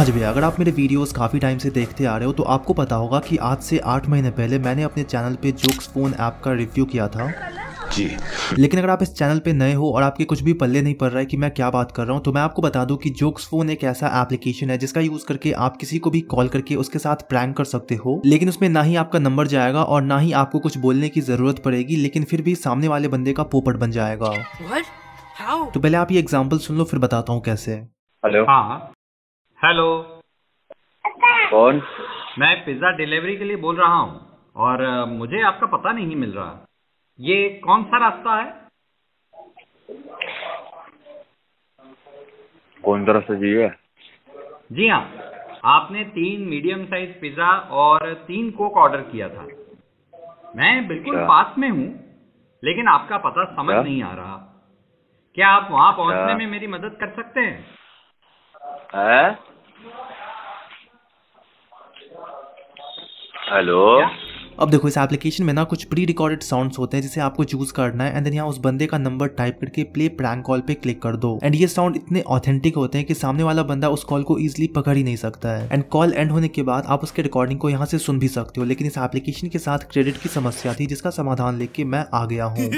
हाँ जी भैया अगर आप मेरे वीडियोस काफ़ी टाइम से देखते आ रहे हो तो आपको पता होगा कि आज से आठ महीने पहले मैंने अपने चैनल पे जोक्स फोन ऐप का रिव्यू किया था जी लेकिन अगर आप इस चैनल पे नए हो और आपके कुछ भी पल्ले नहीं पड़ रहा है कि मैं क्या बात कर रहा हूँ तो मैं आपको बता दूँ कि जोक्स फोन एक ऐसा एप्लीकेशन है जिसका यूज करके आप किसी को भी कॉल करके उसके साथ प्रैंक कर सकते हो लेकिन उसमें ना ही आपका नंबर जाएगा और ना ही आपको कुछ बोलने की जरूरत पड़ेगी लेकिन फिर भी सामने वाले बंदे का पोपट बन जाएगा तो पहले आप ये एग्जाम्पल सुन लो फिर बताता हूँ कैसे हेलो हाँ हेलो कौन मैं पिज्जा डिलीवरी के लिए बोल रहा हूँ और मुझे आपका पता नहीं मिल रहा ये कौन सा रास्ता है कौन सा रास्ता चाहिए जी हाँ आपने तीन मीडियम साइज पिज्जा और तीन कोक ऑर्डर किया था मैं बिल्कुल अच्छा। पास में हूँ लेकिन आपका पता समझ चा? अच्छा। नहीं आ रहा क्या आप वहाँ अच्छा। पहुँचने में मेरी मदद कर सकते हैं हेलो अब देखो इस एप्लीकेशन में ना कुछ प्री रिकॉर्डेड साउंड्स होते हैं जिसे आपको चूज करना है एंड देन यहाँ उस बंदे का नंबर टाइप करके प्ले प्रैंक कॉल पे क्लिक कर दो एंड ये साउंड इतने ऑथेंटिक होते हैं कि सामने वाला बंदा उस कॉल को इजिली पकड़ ही नहीं सकता है एंड कॉल एंड होने के बाद आप उसके रिकॉर्डिंग को यहाँ से सुन भी सकते हो लेकिन इस एप्लीकेशन के साथ क्रेडिट की समस्या थी जिसका समाधान लेके मैं आ गया हूँ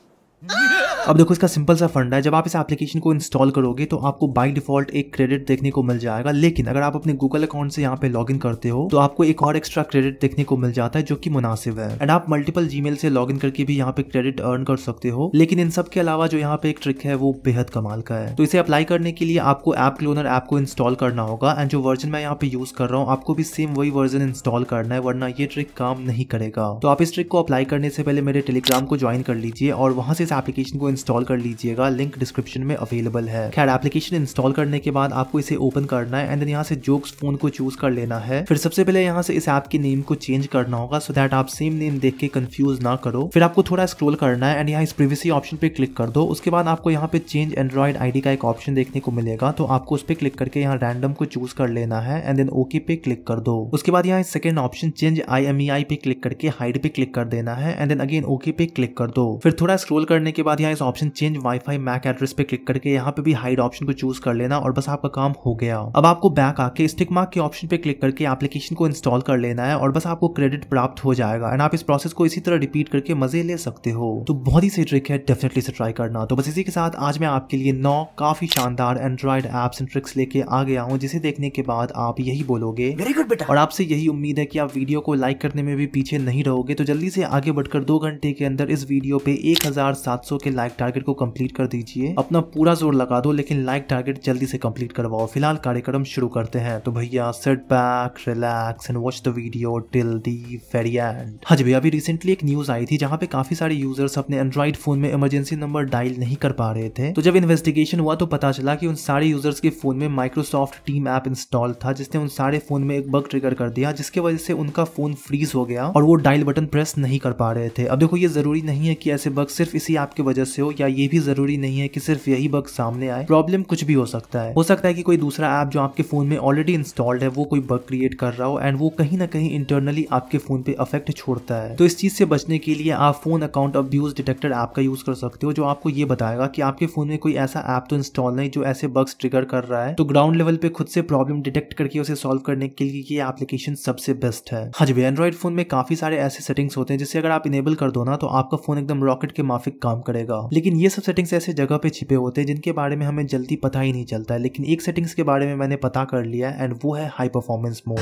अब देखो इसका सिंपल सा फंडा है जब आप इस एप्लीकेशन को इंस्टॉल करोगे तो आपको बाय डिफॉल्ट एक क्रेडिट देखने को मिल जाएगा लेकिन अगर आप अपने गूगल अकाउंट से यहाँ पे लॉगिन करते हो तो आपको एक और एक्स्ट्रा क्रेडिट देखने को मिल जाता है जो कि मुनासिब है एंड आप मल्टीपल जी से लॉग करके भी यहाँ पे क्रेडिट अर्न कर सकते हो लेकिन इन सब के अलावा जो यहाँ पे एक ट्रिक है वो बेहद कमाल का है तो इसे अप्लाई करने के लिए आपको ऐप क्लोनर ऐप को इंस्टॉल करना होगा एंड जो वर्जन मैं यहाँ पे यूज कर रहा हूँ आपको भी सेम वही वर्जन इंस्टॉल करना है वरना ये ट्रिक काम नहीं करेगा तो आप इस ट्रिक को अप्लाई करने से पहले मेरे टेलीग्राम को ज्वाइन कर लीजिए और वहां से इस एप्लीकेशन को इंस्टॉल कर लीजिएगा लिंक डिस्क्रिप्शन में अवेलेबल है खैर एप्लीकेशन इंस्टॉल करने के बाद आपको इसे ओपन करना है एंड यहाँ से जोक्स फोन को चूज कर लेना है फिर सबसे पहले यहाँ से इस ऐप के नेम को चेंज करना होगा सो दैट आप सेम नेम देख के कंफ्यूज ना करो फिर आपको थोड़ा स्क्रोल करना है एंड यहाँ इस प्रिवेसी ऑप्शन पे क्लिक कर दो उसके बाद आपको यहाँ पे चेंज एंड्रॉइड आईडी का एक ऑप्शन देखने को मिलेगा तो आपको उस पर क्लिक करके यहाँ रैंडम को चूज कर लेना है एंड देन ओके पे क्लिक कर दो उसके बाद यहाँ सेकंड ऑप्शन चेंज आई पे क्लिक करके हाइड पे क्लिक कर देना है एंड देन अगेन ओके पे क्लिक कर दो फिर थोड़ा स्क्रोल कर करने के बाद यहाँ इस option change wifi MAC address पे क्लिक करके यहाँ पे भी हाइड ऑप्शन को चूज कर लेना और बस आपका काम हो गया अब आपको बैक आके स्टिक मार्क के ऑप्शन पे क्लिक करके एप्लीकेशन को इंस्टॉल कर लेना है और बस आपको क्रेडिट प्राप्त हो जाएगा एंड आप इस प्रोसेस को इसी तरह रिपीट करके मजे ले सकते हो तो बहुत ही सही ट्रिक है डेफिनेटली से ट्राई करना तो बस इसी के साथ आज मैं आपके लिए नौ काफी शानदार एंड्रॉइड एप्स एंड ट्रिक्स लेके आ गया हूँ जिसे देखने के बाद आप यही बोलोगे वेरी गुड बेटा और आपसे यही उम्मीद है कि आप वीडियो को लाइक करने में भी पीछे नहीं रहोगे तो जल्दी से आगे बढ़कर दो घंटे के अंदर इस वीडियो पे एक हजार 700 के लाइक टारगेट को कंप्लीट कर दीजिए अपना पूरा जोर लगा दो लेकिन लाइक टारगेट जल्दी से कंप्लीट करवाओ फिलहाल कार्यक्रम शुरू करते हैं तो भैया sit back relax and watch the video till the very end हाँ जी भैया अभी रिसेंटली एक न्यूज आई थी जहाँ पे काफी सारे यूजर्स अपने एंड्रॉइड फोन में इमरजेंसी नंबर डायल नहीं कर पा रहे थे तो जब इन्वेस्टिगेशन हुआ तो पता चला कि उन सारे यूजर्स के फोन में माइक्रोसॉफ्ट टीम ऐप इंस्टॉल था जिसने उन सारे फोन में एक बग ट्रिगर कर दिया जिसके वजह से उनका फोन फ्रीज हो गया और वो डायल बटन प्रेस नहीं कर पा रहे थे अब देखो ये जरूरी नहीं है कि ऐसे बग सिर्फ इसी आपकी वजह से हो या ये भी जरूरी नहीं है कि सिर्फ यही बग सामने आए प्रॉब्लम कुछ भी हो सकता है हो सकता है कि कोई दूसरा ऐप जो आपके फोन में ऑलरेडी इंस्टॉल्ड है वो कोई बग क्रिएट कर रहा हो एंड वो कहीं ना कहीं इंटरनली आपके फोन पे अफेक्ट छोड़ता है तो इस चीज से बचने के लिए आप phone account abuse detector app का यूज कर सकते हो जो आपको ये बताएगा कि आपके फोन में कोई ऐसा ऐप तो इंस्टॉल नहीं जो ऐसे बग्स ट्रिगर कर रहा है तो ग्राउंड लेवल पे खुद से प्रॉब्लम डिटेक्ट करके उसे सॉल्व करने के लिए ये एप्लीकेशन सबसे बेस्ट है हाँ जी एंड्रॉइड फोन में काफी सारे ऐसे सेटिंग्स होते हैं जिसे अगर आप इनेबल कर दो ना तो आपका फोन एकदम रॉकेट के माफिक काम करेगा लेकिन ये सब सेटिंग्स ऐसे जगह पे छिपे होते हैं जिनके बारे में हमें जल्दी पता ही नहीं चलता है लेकिन एक सेटिंग्स के बारे में मैंने पता कर लिया एंड वो है हाई परफॉर्मेंस मोड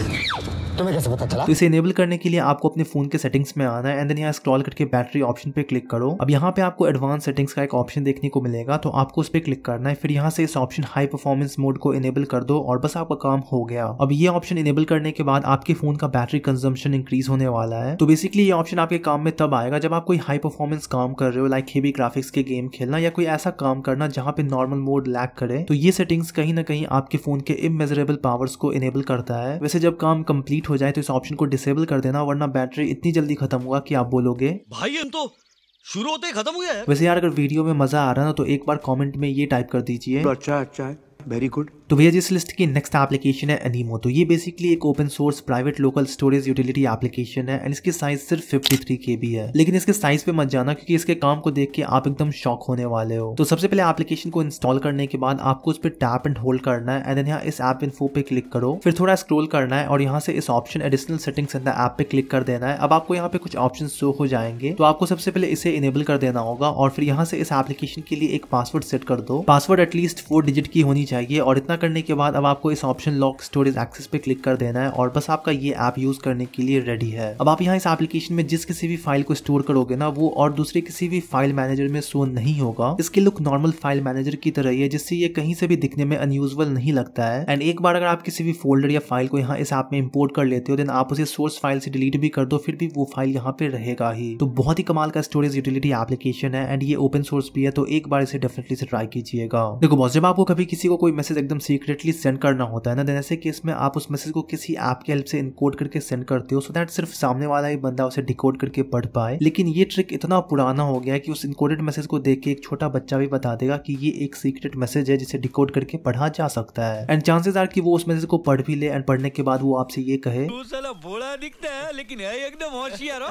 तुम्हें कैसे पता चला तो इसे इनेबल करने के लिए आपको अपने फोन के सेटिंग्स में आना है एंड देन यहाँ स्क्रॉल करके बैटरी ऑप्शन पे क्लिक करो अब यहाँ पे आपको एडवांस सेटिंग्स का एक ऑप्शन देखने को मिलेगा तो आपको उस पर क्लिक करना है फिर यहाँ से इस ऑप्शन हाई परफॉर्मेंस मोड को इनेबल कर दो और बस आपका काम हो गया अब ये ऑप्शन इनेबल करने के बाद आपके फोन का बैटरी कंजम्पशन इंक्रीज होने वाला है तो बेसिकली ये ऑप्शन आपके काम में तब आएगा जब आप कोई हाई परफॉर्मेंस काम कर रहे हो लाइक हेवी ग्राफिक्स के गेम खेलना या कोई ऐसा काम करना जहाँ पे नॉर्मल मोड लैक करे तो ये सेटिंग्स कहीं ना कहीं आपके फोन के इमेजरेबल पावर्स को इनेबल करता है वैसे जब काम कंप्लीट हो जाए तो इस ऑप्शन को डिसेबल कर देना वरना बैटरी इतनी जल्दी खत्म हुआ कि आप बोलोगे भाई हम तो शुरू होते खत्म हुआ है वैसे यार अगर वीडियो में मजा आ रहा ना तो एक बार कॉमेंट में ये टाइप कर दीजिए अच्छा अच्छा है वेरी गुड तो भैया जिस लिस्ट की नेक्स्ट एप्लीकेशन है एनीमो तो ये बेसिकली एक open source private local storage utility application है एंड इसकी साइज सिर्फ फिफ्टी थ्री के बी है लेकिन इसके साइज पे मत जाना क्योंकि इसके काम को देख के आप एकदम शॉक होने वाले हो तो सबसे पहले एप्लीकेशन को इंस्टॉल करने के बाद आपको उस पर टैप एंड होल्ड करना है एंड यहाँ इस ऐप इन्फो पे क्लिक करो फिर थोड़ा स्क्रोल करना है और यहाँ से इस option additional settings in app पे क्लिक कर देना है अब आपको यहाँ पे कुछ ऑप्शन शो हो जाएंगे तो आपको सबसे पहले इसे इनेबल कर देना होगा और फिर यहाँ से इस एप्लीकेशन के लिए एक पासवर्ड सेट कर दो पासवर्ड एटलीस्ट फोर डिजिट की होनी चाहिए और इतना करने के बाद अब आपको इस ऑप्शन लॉक स्टोरेज एक्सेस पे क्लिक कर देना है और बस आपका ये ऐप यूज करने के लिए रेडी है अब आप यहाँ इस एप्लीकेशन में जिस किसी भी फाइल को स्टोर करोगे ना वो और दूसरे किसी भी फाइल मैनेजर में शो नहीं होगा इसकी लुक नॉर्मल फाइल मैनेजर की तरह ही है जिससे ये कहीं से भी दिखने में अनयूजल नहीं लगता है एंड एक बार अगर आप किसी भी फोल्डर या फाइल को यहाँ इस ऐप में इम्पोर्ट कर लेते हो देन आप उसे सोर्स फाइल से डिलीट भी कर दो फिर भी वो फाइल यहाँ पे रहेगा ही तो बहुत ही कमाल का स्टोरेज यूटिलिटी एप्लीकेशन है एंड ये ओपन सोर्स भी है तो एक बार इसे डेफिनेटली से ट्राई कीजिएगा देखो बॉस जब आपको कभी किसी को कोई मैसेज एकदम सीक्रेटली सेंड करना होता है ना देन ऐसे केस में आप उस मैसेज को किसी ऐप की हेल्प से इनकोड करके सेंड करते हो सो दैट सिर्फ सामने वाला ही बंदा उसे डिकोड करके पढ़ पाए लेकिन ये ट्रिक इतना पुराना हो गया है कि उस इनकोडेड मैसेज को देख के एक छोटा बच्चा भी बता देगा कि ये एक सीक्रेट मैसेज है जिसे डिकोड करके पढ़ा जा सकता है एंड चांसेस आर कि वो उस मैसेज को पढ़ भी ले एंड पढ़ने के बाद वो आपसे ये कहे बोला दिखता है लेकिन एकदम होशियार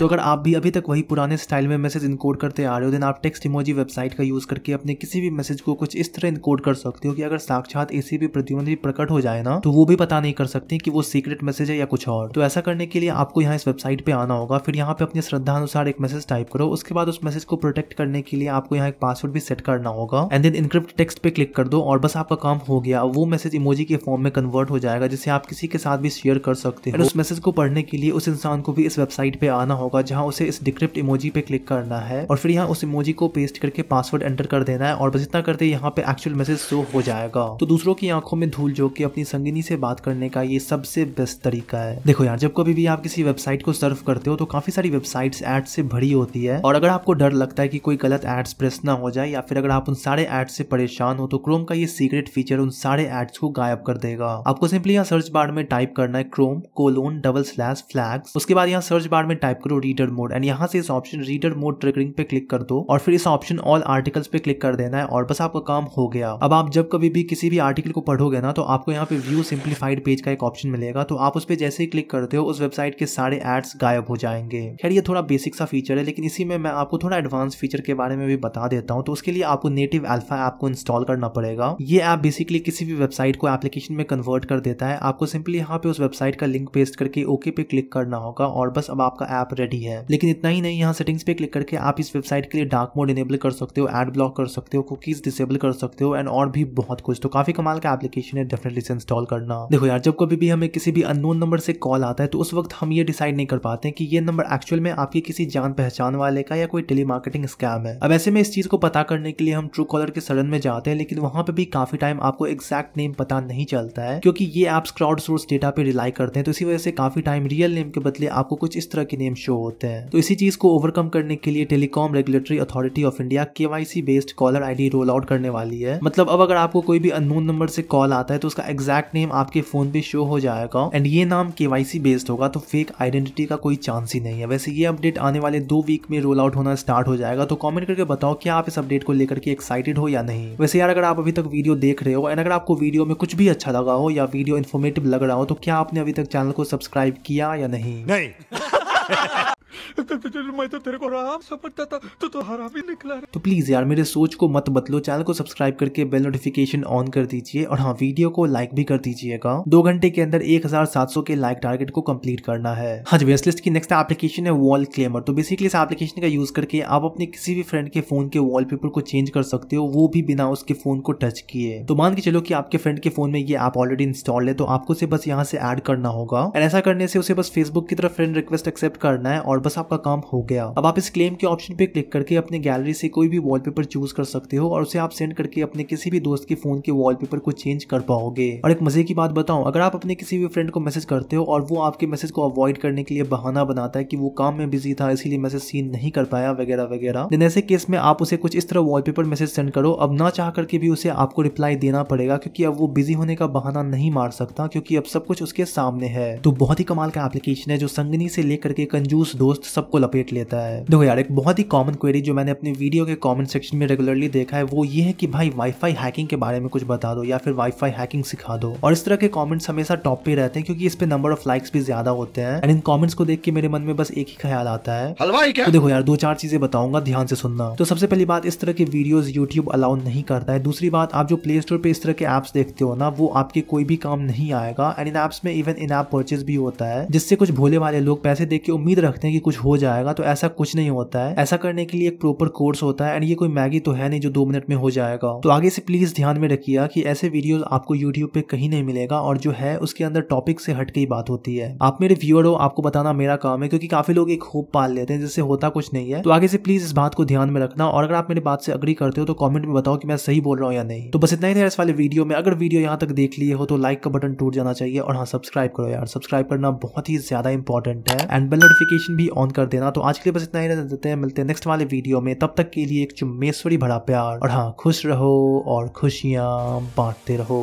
तो अगर आप भी अभी तक वही पुराने स्टाइल में मैसेज इनकोड करते आ रहे हो देन आप टेक्स्ट इमोजी वेबसाइट का यूज करके अपने किसी भी मैसेज को कुछ इस तरह इनकोड डाउनलोड कर सकते हो कि अगर साक्षात ऐसी भी प्रतिबंध भी प्रकट हो जाए ना तो वो भी पता नहीं कर सकते कि वो सीक्रेट मैसेज है या कुछ और तो ऐसा करने के लिए आपको यहाँ इस वेबसाइट पे आना होगा फिर यहाँ पे अपने श्रद्धा अनुसार एक मैसेज टाइप करो उसके बाद उस मैसेज को प्रोटेक्ट करने के लिए आपको यहाँ एक पासवर्ड भी सेट करना होगा एंड देन इनक्रिप्ट टेक्स्ट पे क्लिक कर दो और बस आपका काम हो गया वो मैसेज इमोजी के फॉर्म में कन्वर्ट हो जाएगा जिसे आप किसी के साथ भी शेयर कर सकते हैं उस मैसेज को पढ़ने के लिए उस इंसान को भी इस वेबसाइट पे आना होगा जहाँ उसे इस डिक्रिप्ट इमोजी पे क्लिक करना है और फिर यहाँ उस इमोजी को पेस्ट करके पासवर्ड एंटर कर देना है और बस इतना करते यहाँ पे एक्चुअल से शो हो जाएगा तो दूसरों की आंखों में धूल झोंक के अपनी संगिनी से बात करने का ये सबसे बेस्ट तरीका है देखो यार जब कभी भी आप किसी वेबसाइट को सर्व करते हो तो काफी सारी वेबसाइट एड्स से भरी होती है और अगर आपको डर लगता है कि कोई गलत एड्स प्रेस ना हो जाए या फिर अगर आप उन सारे एड्स से परेशान हो तो क्रोम का ये सीक्रेट फीचर उन सारे एड्स को गायब कर देगा आपको सिंपली यहाँ सर्च बार में टाइप करना है Chrome colon double slash flags उसके बाद यहाँ सर्च बार में टाइप करो रीडर मोड एंड यहाँ से इस ऑप्शन रीडर मोड ट्रिगरिंग पे क्लिक कर दो और फिर इस ऑप्शन ऑल आर्टिकल्स पे क्लिक कर देना है और बस आपका काम हो गया अब आप जब कभी भी किसी भी आर्टिकल को पढ़ोगे ना तो आपको यहाँ पे व्यू सिंप्लीफाइड पेज का एक ऑप्शन मिलेगा तो आप उस पर जैसे ही क्लिक करते हो उस वेबसाइट के सारे एड्स गायब हो जाएंगे खैर ये थोड़ा बेसिक सा फीचर है लेकिन इसी में मैं आपको थोड़ा एडवांस फीचर के बारे में भी बता देता हूँ तो उसके लिए आपको नेटिव एल्फा ऐप को इंस्टॉल करना पड़ेगा ये ऐप बेसिकली किसी भी वेबसाइट को एप्लीकेशन में कन्वर्ट कर देता है आपको सिंपली यहाँ पे उस वेबसाइट का लिंक पेस्ट करके ओके पे क्लिक करना होगा और बस अब आपका ऐप रेडी है लेकिन इतना ही नहीं यहाँ सेटिंग्स पे क्लिक करके आप इस वेबसाइट के लिए डार्क मोड इनेबल कर सकते हो एड ब्लॉक कर सकते हो कुकीज डिसेबल कर सकते हो एंड एंड और भी बहुत कुछ तो काफी कमाल का एप्लीकेशन है डेफिनेटली से इंस्टॉल करना देखो यार जब कभी भी हमें किसी भी अनोन नंबर से कॉल आता है तो उस वक्त हम ये डिसाइड नहीं कर पाते कि ये नंबर एक्चुअल में आपकी किसी जान पहचान वाले का या कोई टेली मार्केटिंग स्कैम है अब ऐसे में इस चीज को पता करने के लिए हम ट्रू कॉलर के सडन में जाते हैं लेकिन वहां पर भी काफी टाइम आपको एग्जैक्ट नेम पता नहीं चलता है क्योंकि ये एप्स क्राउड सोर्स डेटा पे रिलाई करते हैं तो इसी वजह से काफी टाइम रियल नेम के बदले आपको कुछ इस तरह के नेम शो होते हैं तो इसी चीज को ओवरकम करने के लिए Telecom Regulatory Authority of India के based caller ID roll out करने वाली है मतलब मतलब अब अगर आपको कोई भी अननोन नंबर से कॉल आता है तो उसका एग्जैक्ट नेम आपके फोन पे शो हो जाएगा एंड ये नाम केवाईसी बेस्ड होगा तो फेक आइडेंटिटी का कोई चांस ही नहीं है वैसे ये अपडेट आने वाले दो वीक में रोल आउट होना स्टार्ट हो जाएगा तो कॉमेंट करके बताओ कि आप इस अपडेट को लेकर के एक्साइटेड हो या नहीं वैसे यार अगर आप अभी तक वीडियो देख रहे हो एंड अगर आपको वीडियो में कुछ भी अच्छा लगा हो या वीडियो इन्फॉर्मेटिव लग रहा हो तो क्या आपने अभी तक चैनल को सब्सक्राइब किया या नहीं, नहीं। मैं तो तेरे को राम समझता था तो तो भी निकला तो प्लीज़ यार मेरे सोच को मत बदलो चैनल को सब्सक्राइब करके बेल नोटिफिकेशन ऑन कर दीजिए और हाँ वीडियो को लाइक भी कर दीजिएगा दो घंटे के अंदर 1700 के लाइक टारगेट को कंप्लीट करना है हाँ जी वेस्ट लिस्ट की नेक्स्ट एप्लीकेशन है वॉल क्लेमर तो बेसिकली इस एप्लीकेशन का यूज करके आप अपने किसी भी फ्रेंड के फोन के वॉल को चेंज कर सकते हो वो भी बिना उसके फोन को टच किए तो मान के चलो की आपके फ्रेंड के फोन में ये ऐप ऑलरेडी इंस्टॉल है तो आपको उसे बस यहाँ से एड करना होगा ऐसा करने से उसे बस फेसबुक की तरफ फ्रेंड रिक्वेस्ट एक्सेप्ट करना है और और बस आपका काम हो गया अब आप इस क्लेम के ऑप्शन पे क्लिक करके अपने गैलरी से कोई भी वॉलपेपर चूज कर सकते हो और उसे आप सेंड करके अपने किसी भी दोस्त के फोन के वॉलपेपर को चेंज कर पाओगे और एक मजे की बात बताऊं अगर आप अपने किसी भी फ्रेंड को मैसेज करते हो और वो आपके मैसेज को अवॉइड करने के लिए बहाना बनाता है कि वो काम में बिजी था इसीलिए मैसेज सीन नहीं कर पाया वगैरह वगैरह देन ऐसे केस में आप उसे कुछ इस तरह वॉलपेपर मैसेज सेंड करो अब ना चाह करके भी उसे आपको रिप्लाई देना पड़ेगा क्योंकि अब वो बिजी होने का बहाना नहीं मार सकता क्योंकि अब सब कुछ उसके सामने है तो बहुत ही कमाल का एप्लीकेशन है जो संगनी से लेकर के कंजूस दो दोस्त सबको लपेट लेता है देखो यार एक बहुत ही कॉमन क्वेरी जो मैंने अपने वीडियो के कॉमेंट सेक्शन में रेगुलरली देखा है वो ये है कि भाई वाईफाई हैकिंग के बारे में कुछ बता दो या फिर वाईफाई हैकिंग सिखा दो और इस तरह के कॉमेंट्स हमेशा टॉप पे रहते हैं क्योंकि इस पे नंबर ऑफ लाइक्स भी ज्यादा होते हैं एंड इन कॉमेंट्स को देख के मेरे मन में बस एक ही ख्याल आता है तो देखो यार दो चार चीजें बताऊंगा ध्यान से सुनना तो सबसे पहली बात इस तरह के वीडियोज यूट्यूब अलाउ नहीं करता है दूसरी बात आप जो प्ले स्टोर पे इस तरह के एप्स देखते हो ना वो आपके कोई भी काम नहीं आएगा एंड इन एप्स में इवन इन ऐप परचेज भी होता है जिससे कुछ भोले वाले लोग पैसे देख के उम्मीद रखते हैं कि कि कुछ हो जाएगा तो ऐसा कुछ नहीं होता है ऐसा करने के लिए एक प्रॉपर कोर्स होता है एंड ये कोई मैगी तो है नहीं जो दो मिनट में हो जाएगा तो आगे से प्लीज ध्यान में रखिएगा कि ऐसे वीडियो आपको यूट्यूब पे कहीं नहीं मिलेगा और जो है उसके अंदर टॉपिक से हटके ही बात होती है आप मेरे व्यूअर हो आपको बताना मेरा काम है क्योंकि काफी लोग एक होप पाल लेते हैं जिससे होता कुछ नहीं है तो आगे से प्लीज इस बात को ध्यान में रखना और अगर आप मेरी बात से अग्री करते हो तो कॉमेंट में बताओ कि मैं सही बोल रहा हूँ या नहीं तो बस इतना ही था इस वाले वीडियो में अगर वीडियो यहाँ तक देख लिए हो तो लाइक का बटन टूट जाना चाहिए और हाँ सब्सक्राइब करो यार सब्सक्राइब करना बहुत ही ज्यादा इंपॉर्टेंट है एंड बेल नोटिफिकेशन भी भी ऑन कर देना तो आज के लिए बस इतना ही रहते हैं मिलते हैं नेक्स्ट वाले वीडियो में तब तक के लिए एक चुम्बेश्वरी भरा प्यार और हाँ खुश रहो और खुशियाँ बांटते रहो